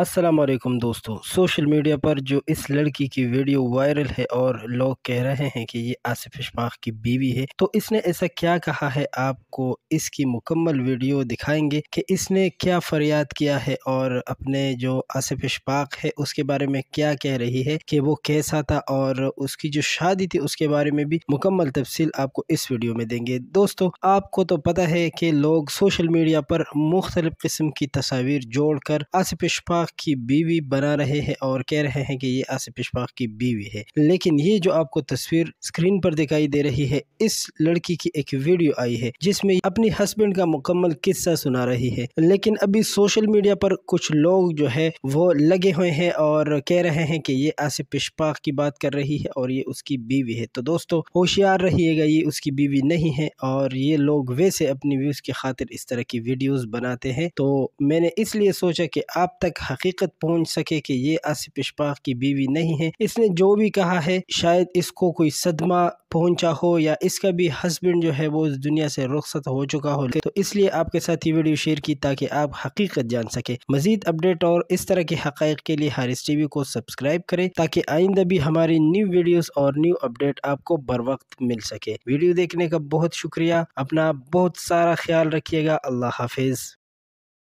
असलकम दोस्तों social media पर जो इस लड़की की वीडियो वायरल है और लोग कह रहे हैं कि ये आसिफ इशफाक की बीवी है तो इसने ऐसा क्या कहा है आपको इसकी मुकम्मल वीडियो दिखाएंगे कि इसने क्या फरियाद किया है और अपने जो आसिफ इशफाक है उसके बारे में क्या कह रही है कि वो कैसा था और उसकी जो शादी थी उसके बारे में भी मुकम्मल तफसील आपको इस वीडियो में देंगे दोस्तों आपको तो पता है कि लोग सोशल मीडिया पर मुख्तलिफ़ किस्म की तस्वीर जोड़ कर आसिफ इशफाक पेशवाक की बीवी बना रहे हैं और कह रहे हैं कि ये आसिफ पिशपाक की बीवी है लेकिन ये जो आपको तस्वीर स्क्रीन पर दिखाई दे रही है इस लड़की की एक वीडियो आई है जिसमें अपनी हस्बैंड का मुकम्मल किस्सा सुना रही है लेकिन अभी सोशल मीडिया पर कुछ लोग जो है वो लगे हुए हैं और कह रहे हैं कि ये आसिफ पिशपाक की बात कर रही है और ये उसकी बीवी है तो दोस्तों होशियार रहिएगा ये उसकी बीवी नहीं है और ये लोग वैसे अपनी व्यूज की खातिर इस तरह की वीडियोस बनाते हैं तो मैंने इसलिए सोचा कि आप तक हकीकत पहुंच सके कि ये आसिफ इशफाक की बीवी नहीं है इसने जो भी कहा है शायद इसको कोई सदमा पहुंचा हो या इसका भी हस्बैंड जो है वो इस दुनिया से रुखसत हो चुका हो तो इसलिए आपके साथ ये वीडियो शेयर की ताकि आप हकीकत जान सके मजीद अपडेट और इस तरह के हक़ के लिए हारिस टीवी को सब्सक्राइब करें ताकि आइंदा भी हमारी न्यू वीडियोस और न्यू अपडेट आपको बर वक्त मिल सके वीडियो देखने का बहुत शुक्रिया अपना बहुत सारा ख्याल रखिएगा अल्लाह हाफिज़